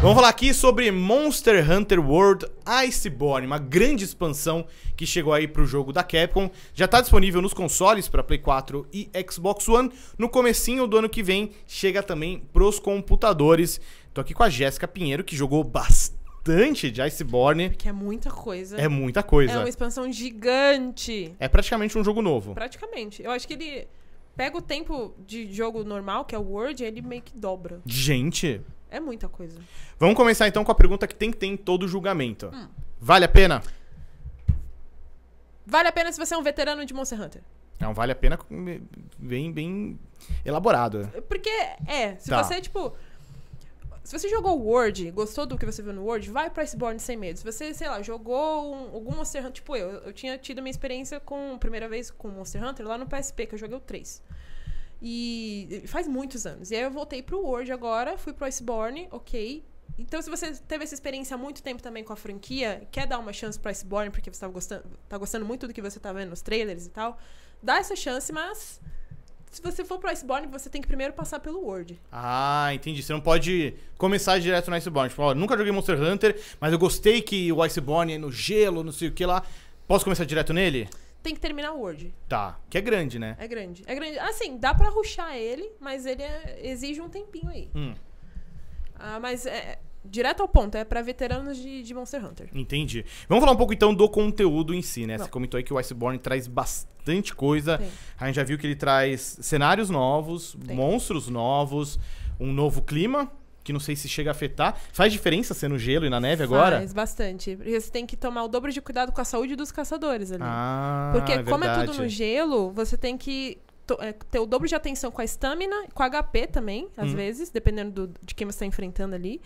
Vamos falar aqui sobre Monster Hunter World Iceborne, uma grande expansão que chegou aí para o jogo da Capcom. Já está disponível nos consoles para Play 4 e Xbox One. No comecinho do ano que vem chega também pros computadores. Estou aqui com a Jéssica Pinheiro que jogou bastante bastante de Iceborne. Porque é muita coisa. É muita coisa. É uma expansão gigante. É praticamente um jogo novo. Praticamente. Eu acho que ele pega o tempo de jogo normal, que é o Word, e ele meio que dobra. Gente! É muita coisa. Vamos começar então com a pergunta que tem que ter em todo julgamento. Hum. Vale a pena? Vale a pena se você é um veterano de Monster Hunter. Não, vale a pena bem, bem elaborado. Porque, é, se tá. você, tipo, se você jogou Word, gostou do que você viu no Word, vai pra Iceborne sem medo. Se você, sei lá, jogou um, algum Monster Hunter, tipo eu, eu tinha tido minha experiência com, primeira vez com Monster Hunter lá no PSP, que eu joguei o 3. E faz muitos anos. E aí eu voltei pro Word agora, fui pro Iceborne, ok. Então, se você teve essa experiência há muito tempo também com a franquia, quer dar uma chance pro Iceborne, porque você tá gostando, tá gostando muito do que você tá vendo nos trailers e tal, dá essa chance, mas se você for pro Iceborne, você tem que primeiro passar pelo World. Ah, entendi. Você não pode começar direto no Iceborne. Tipo, ó, nunca joguei Monster Hunter, mas eu gostei que o Iceborne é no gelo, não sei o que lá. Posso começar direto nele? Tem que terminar o World. Tá. Que é grande, né? É grande. É grande. Assim, dá pra ruxar ele, mas ele é... exige um tempinho aí. Hum. Ah, mas é, direto ao ponto, é para veteranos de, de, Monster Hunter. Entendi. Vamos falar um pouco então do conteúdo em si, né? Não. Você comentou aí que o Iceborne traz bastante coisa. Sim. A gente já viu que ele traz cenários novos, Sim. monstros novos, um novo clima. Que não sei se chega a afetar. Faz diferença ser no gelo e na neve agora? Faz bastante. Porque você tem que tomar o dobro de cuidado com a saúde dos caçadores ali. Ah, Porque, é como é tudo no gelo, você tem que é, ter o dobro de atenção com a estamina, com a HP também, às hum. vezes, dependendo do, de quem você está enfrentando ali.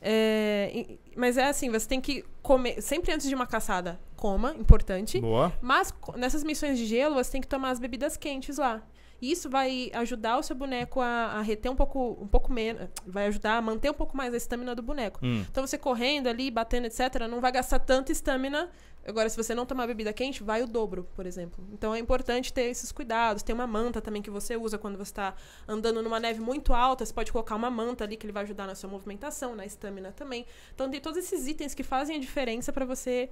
É, mas é assim, você tem que comer, sempre antes de uma caçada, coma, importante. Boa. Mas nessas missões de gelo, você tem que tomar as bebidas quentes lá. Isso vai ajudar o seu boneco a, a reter um pouco, um pouco menos, vai ajudar a manter um pouco mais a estamina do boneco. Hum. Então você correndo ali, batendo, etc, não vai gastar tanta estamina. Agora, se você não tomar bebida quente, vai o dobro, por exemplo. Então é importante ter esses cuidados. Tem uma manta também que você usa quando você está andando numa neve muito alta. Você pode colocar uma manta ali que ele vai ajudar na sua movimentação, na estamina também. Então tem todos esses itens que fazem a diferença diferença para você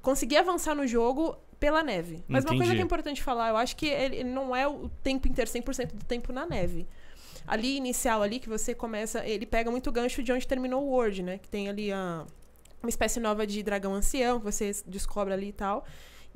conseguir avançar no jogo pela neve. Mas Entendi. uma coisa que é importante falar, eu acho que ele não é o tempo inteiro, 100% do tempo na neve. Ali, inicial ali, que você começa... Ele pega muito gancho de onde terminou o World, né? Que tem ali a, uma espécie nova de dragão ancião, que você descobre ali e tal.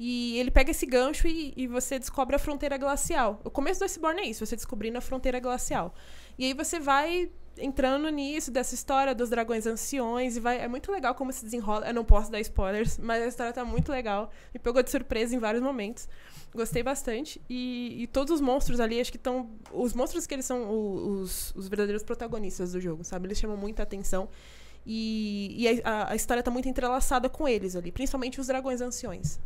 E ele pega esse gancho e, e, você descobre a fronteira glacial. O começo do Iceborne é isso, você descobrindo a fronteira glacial. E aí você vai entrando nisso, dessa história dos dragões anciões, e vai. É muito legal como se desenrola. Eu não posso dar spoilers, mas a história tá muito legal. Me pegou de surpresa em vários momentos. Gostei bastante. E, e todos os monstros ali, acho que estão. Os monstros que eles são os, os verdadeiros protagonistas do jogo, sabe? Eles chamam muita atenção. E, e a, a, história tá muito entrelaçada com eles ali, principalmente os dragões anciões.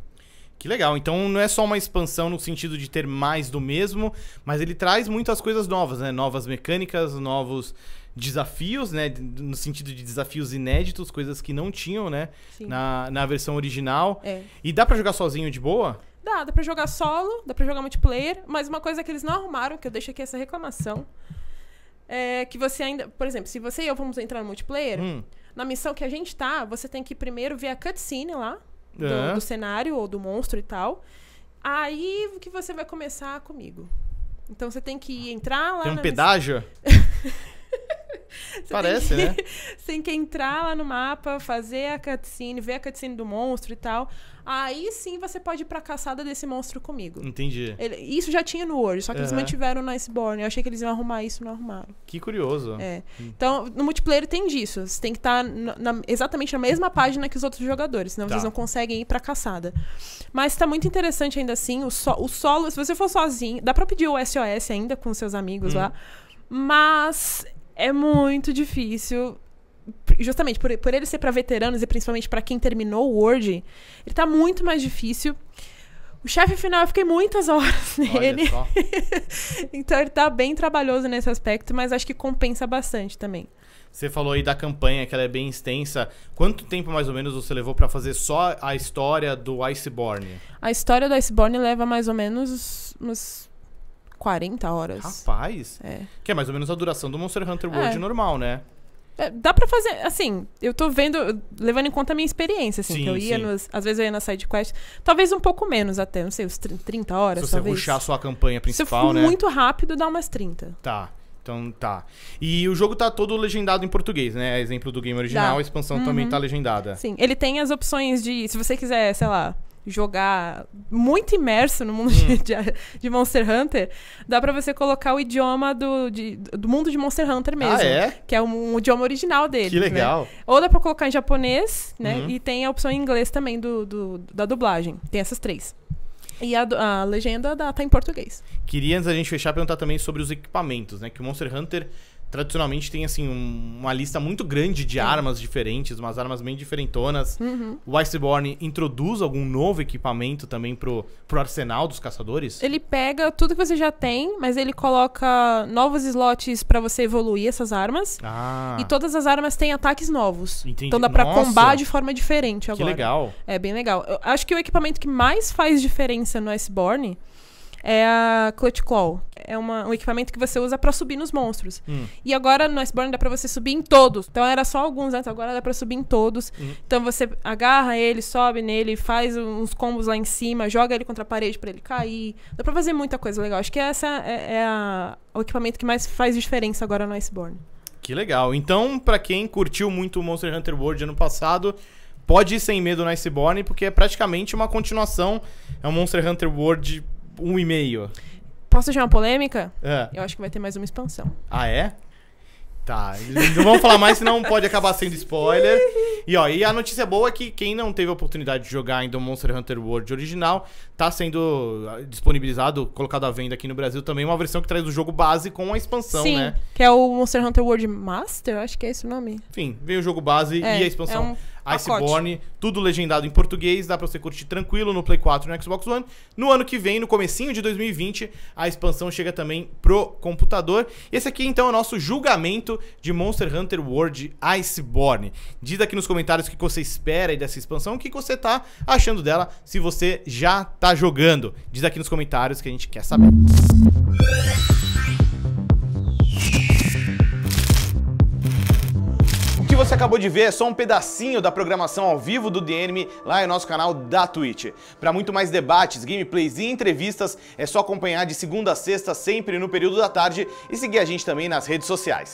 Que legal. Então não é só uma expansão no sentido de ter mais do mesmo, mas ele traz muitas coisas novas, né? Novas mecânicas, novos desafios, né? No sentido de desafios inéditos, coisas que não tinham, né? Sim. Na, na versão original. É. E dá para jogar sozinho de boa? Dá, dá pra jogar solo, dá pra jogar multiplayer, mas uma coisa que eles não arrumaram, que eu deixo aqui essa reclamação, é que você ainda. Por exemplo, se você e eu vamos entrar no multiplayer, hum. na missão que a gente tá, você tem que primeiro ver a cutscene lá, do, é. do cenário ou do monstro e tal. Aí que você vai começar comigo. Então você tem que entrar lá. Tem um na pedágio? Parece, que, né? Você tem que entrar lá no mapa, fazer a cutscene, ver a cutscene do monstro e tal. Aí sim você pode ir pra caçada desse monstro comigo. Entendi. Ele, isso já tinha no World, só que uhum. eles mantiveram no Iceborne. Eu achei que eles iam arrumar isso não arrumaram. Que curioso. É. Hum. Então, no multiplayer tem disso. Você tem que estar tá exatamente na mesma página que os outros jogadores, senão tá. vocês não conseguem ir pra caçada. Mas tá muito interessante ainda assim. O, so, o solo, se você for sozinho, dá pra pedir o SOS ainda com seus amigos hum. lá. Mas é muito difícil. Justamente por, por ele ser para veteranos e principalmente para quem terminou o Word, ele está muito mais difícil. O chefe final eu fiquei muitas horas nele. então ele tá bem trabalhoso nesse aspecto, mas acho que compensa bastante também. Você falou aí da campanha, que ela é bem extensa. Quanto tempo mais ou menos você levou para fazer só a história do Iceborne? A história do Iceborne leva mais ou menos uns 40 horas. Rapaz! É. Que é mais ou menos a duração do Monster Hunter World é. normal, né? É, dá pra fazer, assim, eu tô vendo, levando em conta a minha experiência, assim, sim, eu ia nos, Às vezes eu ia na side quest, talvez um pouco menos até, não sei, uns 30 horas. Se você talvez. ruxar a sua campanha principal, Se eu for né? muito rápido, dá umas 30. Tá. Então tá. E o jogo tá todo legendado em português, né? É exemplo do game original, tá. a expansão uhum. também tá legendada. Sim, ele tem as opções de. Se você quiser, sei lá, jogar muito imerso no mundo hum. de, de, Monster Hunter, dá para você colocar o idioma do, de, do mundo de Monster Hunter ah, mesmo. Ah, é? Que é um, um idioma original dele. Que né? legal. Né? Ou dá pra colocar em japonês, né? Uhum. E tem a opção em inglês também do, do da dublagem. Tem essas três. E a, a legenda da, tá em português. Queria, antes da gente fechar, perguntar também sobre os equipamentos, né? Que o Monster Hunter tradicionalmente tem assim um, uma lista muito grande de Sim. armas diferentes, umas armas bem diferentonas. Uhum. O Iceborne introduz algum novo equipamento também pro, pro arsenal dos caçadores? Ele pega tudo que você já tem, mas ele coloca novos slots para você evoluir essas armas. Ah. E todas as armas têm ataques novos. Entendi. Então dá para combar de forma diferente agora. Que legal. É bem legal. Eu acho que o equipamento que mais faz diferença no Iceborne é a Clutch Claw, é uma, um equipamento que você usa para subir nos monstros. Hum. E agora no Iceborne dá pra você subir em todos. Então era só alguns antes, agora dá pra subir em todos. Hum. Então você agarra ele, sobe nele, faz uns combos lá em cima, joga ele contra a parede para ele cair. Dá pra fazer muita coisa legal. Acho que essa é, é a, o equipamento que mais faz diferença agora no Iceborne. Que legal. Então, para quem curtiu muito o Monster Hunter World ano passado, pode ir sem medo no Iceborne, porque é praticamente uma continuação. É um Monster Hunter World 1,5. Posso deixar uma polêmica? É. Eu acho que vai ter mais uma expansão. Ah, é? Tá, não vamos falar mais, senão pode acabar sendo spoiler. E ó, e a notícia boa é que quem não teve a oportunidade de jogar ainda o Monster Hunter World original, tá sendo ah, disponibilizado, colocado à venda aqui no Brasil também, uma versão que traz o jogo base com a expansão, Sim, né? Que é o Monster Hunter World Master, acho que é esse o nome. Enfim, vem o jogo base é, e a expansão. É um Iceborne, tudo legendado em português, dá pra você curtir tranquilo no Play 4 e no Xbox One. No ano que vem, no comecinho de 2020, a expansão chega também pro computador. Esse aqui, então, é o nosso julgamento de Monster Hunter World Iceborne. Diz aqui nos comentários o que você espera aí dessa expansão, o que você tá achando dela, se você já tá jogando. Diz aqui nos comentários que a gente quer saber. você acabou de ver é só um pedacinho da programação ao vivo do The lá em nosso canal da Twitch. Para muito mais debates, gameplays e entrevistas, é só acompanhar de segunda a sexta sempre no período da tarde e seguir a gente também nas redes sociais.